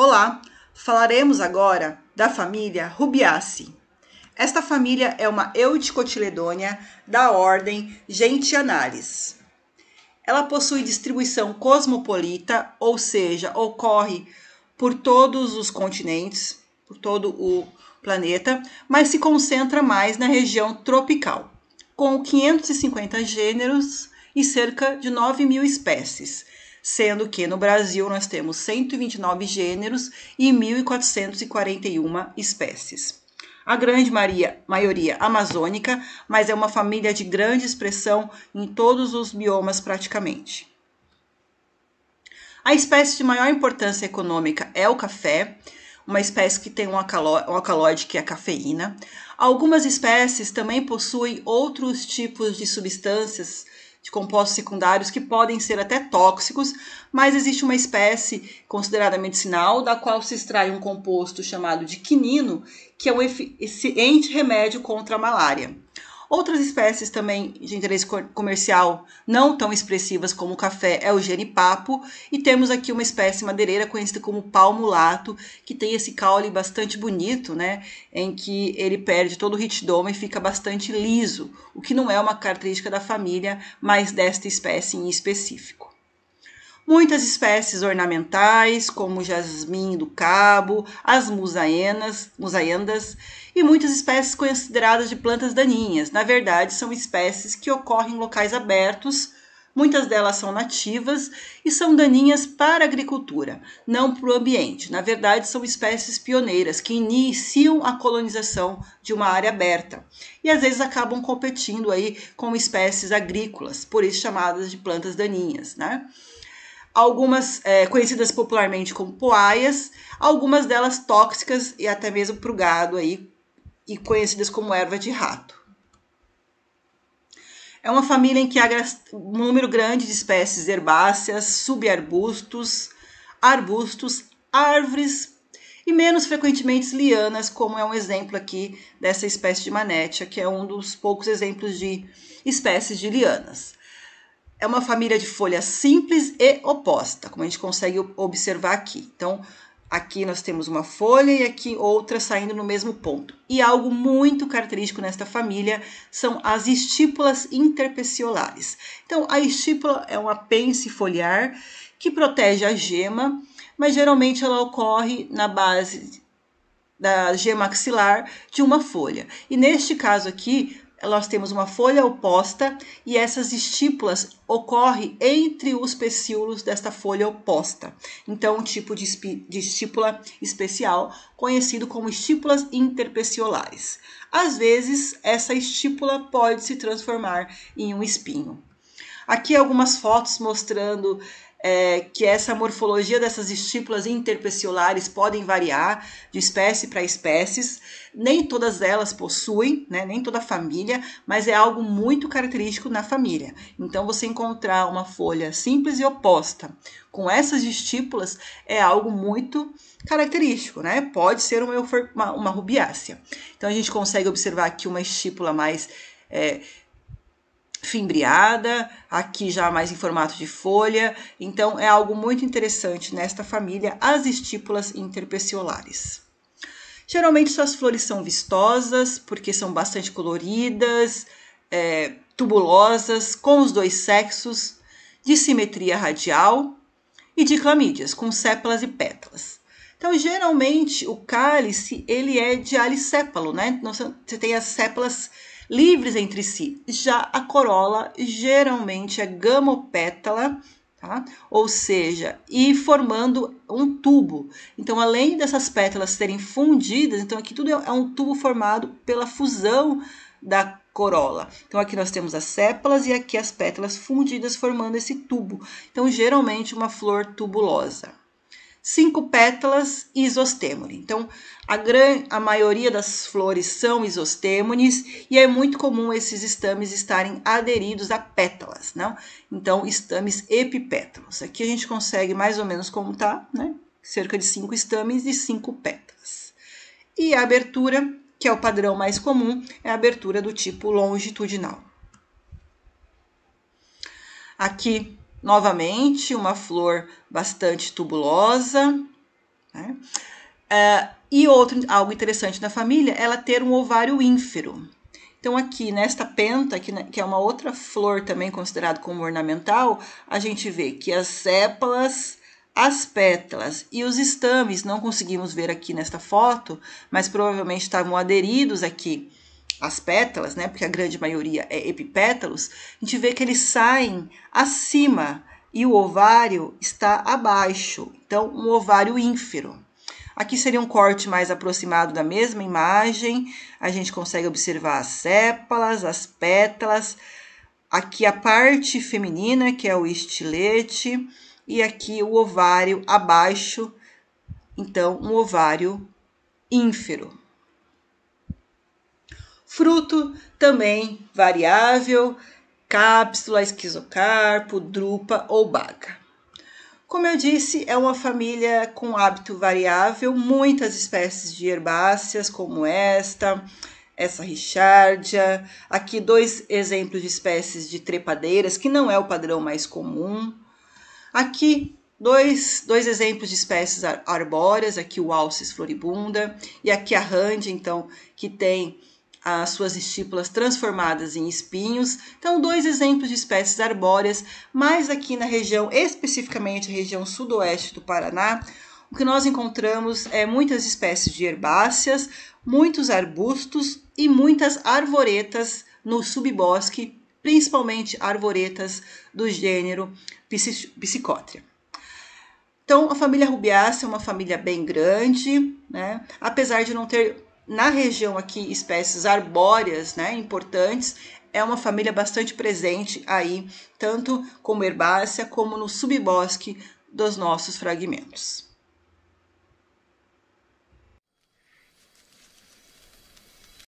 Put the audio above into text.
Olá, falaremos agora da família Rubiaceae. Esta família é uma Euticotiledônia da ordem Gentianaris. Ela possui distribuição cosmopolita, ou seja, ocorre por todos os continentes, por todo o planeta, mas se concentra mais na região tropical, com 550 gêneros e cerca de 9 mil espécies, sendo que no Brasil nós temos 129 gêneros e 1.441 espécies. A grande maria, maioria amazônica, mas é uma família de grande expressão em todos os biomas praticamente. A espécie de maior importância econômica é o café, uma espécie que tem um, acalo, um que é a cafeína. Algumas espécies também possuem outros tipos de substâncias de compostos secundários que podem ser até tóxicos, mas existe uma espécie considerada medicinal da qual se extrai um composto chamado de quinino, que é um eficiente remédio contra a malária. Outras espécies também de interesse comercial não tão expressivas como o café é o genipapo, e temos aqui uma espécie madeireira conhecida como palmulato, que tem esse caule bastante bonito, né, em que ele perde todo o ritidoma e fica bastante liso, o que não é uma característica da família, mas desta espécie em específico. Muitas espécies ornamentais, como o jasmim do cabo, as musaenas, musaiendas e muitas espécies consideradas de plantas daninhas. Na verdade, são espécies que ocorrem em locais abertos, muitas delas são nativas e são daninhas para a agricultura, não para o ambiente. Na verdade, são espécies pioneiras que iniciam a colonização de uma área aberta e às vezes acabam competindo aí com espécies agrícolas, por isso chamadas de plantas daninhas, né? algumas é, conhecidas popularmente como poaias, algumas delas tóxicas e até mesmo para o gado aí, e conhecidas como erva de rato. É uma família em que há um número grande de espécies herbáceas, subarbustos, arbustos, árvores e menos frequentemente lianas, como é um exemplo aqui dessa espécie de manétia, que é um dos poucos exemplos de espécies de lianas é uma família de folhas simples e oposta, como a gente consegue observar aqui. Então, aqui nós temos uma folha e aqui outra saindo no mesmo ponto. E algo muito característico nesta família são as estípulas interpeciolares. Então, a estípula é um apêndice foliar que protege a gema, mas geralmente ela ocorre na base da gema axilar de uma folha. E neste caso aqui, nós temos uma folha oposta e essas estípulas ocorrem entre os pecíolos desta folha oposta. Então, um tipo de, de estípula especial, conhecido como estípulas interpeciolares. Às vezes, essa estípula pode se transformar em um espinho. Aqui algumas fotos mostrando é, que essa morfologia dessas estípulas interpeciolares podem variar de espécie para espécies. Nem todas elas possuem, né, nem toda família, mas é algo muito característico na família. Então, você encontrar uma folha simples e oposta com essas estípulas é algo muito característico, né? Pode ser uma, uma, uma rubiácea. Então, a gente consegue observar aqui uma estípula mais. É, fimbriada, aqui já mais em formato de folha. Então, é algo muito interessante nesta família, as estípulas interpeciolares. Geralmente, suas flores são vistosas, porque são bastante coloridas, é, tubulosas, com os dois sexos, de simetria radial e de clamídias, com sépalas e pétalas. Então, geralmente, o cálice, ele é de alicépalo, né? Você tem as sépalas livres entre si. Já a corola geralmente é gamopétala, tá? ou seja, e formando um tubo. Então, além dessas pétalas serem fundidas, então aqui tudo é, é um tubo formado pela fusão da corola. Então, aqui nós temos as sépalas e aqui as pétalas fundidas formando esse tubo. Então, geralmente uma flor tubulosa cinco pétalas e isostêmone. Então, a, gran, a maioria das flores são isostêmones e é muito comum esses estames estarem aderidos a pétalas, não? Então, estames epipétalos. Aqui a gente consegue mais ou menos contar, né? Cerca de cinco estames e cinco pétalas. E a abertura, que é o padrão mais comum, é a abertura do tipo longitudinal. Aqui novamente uma flor bastante tubulosa. Né? Uh, e outro, algo interessante na família, ela ter um ovário ínfero. Então, aqui nesta penta, que, né, que é uma outra flor também considerada como ornamental, a gente vê que as sépalas as pétalas e os estames, não conseguimos ver aqui nesta foto, mas provavelmente estavam aderidos aqui as pétalas, né, porque a grande maioria é epipétalos, a gente vê que eles saem acima e o ovário está abaixo, então um ovário ínfero. Aqui seria um corte mais aproximado da mesma imagem, a gente consegue observar as sépalas, as pétalas, aqui a parte feminina, que é o estilete, e aqui o ovário abaixo, então um ovário ínfero. Fruto também variável, cápsula, esquizocarpo, drupa ou baga. Como eu disse, é uma família com hábito variável, muitas espécies de herbáceas, como esta, essa richardia. Aqui, dois exemplos de espécies de trepadeiras, que não é o padrão mais comum. Aqui, dois, dois exemplos de espécies arbóreas, aqui o alces floribunda e aqui a rand, então, que tem as suas estípulas transformadas em espinhos. Então, dois exemplos de espécies arbóreas, mas aqui na região, especificamente a região sudoeste do Paraná, o que nós encontramos é muitas espécies de herbáceas, muitos arbustos e muitas arvoretas no subbosque, principalmente arvoretas do gênero Psicótria. Então, a família rubiácea é uma família bem grande, né? apesar de não ter na região aqui espécies arbóreas, né, importantes, é uma família bastante presente aí, tanto como herbácea como no subbosque dos nossos fragmentos.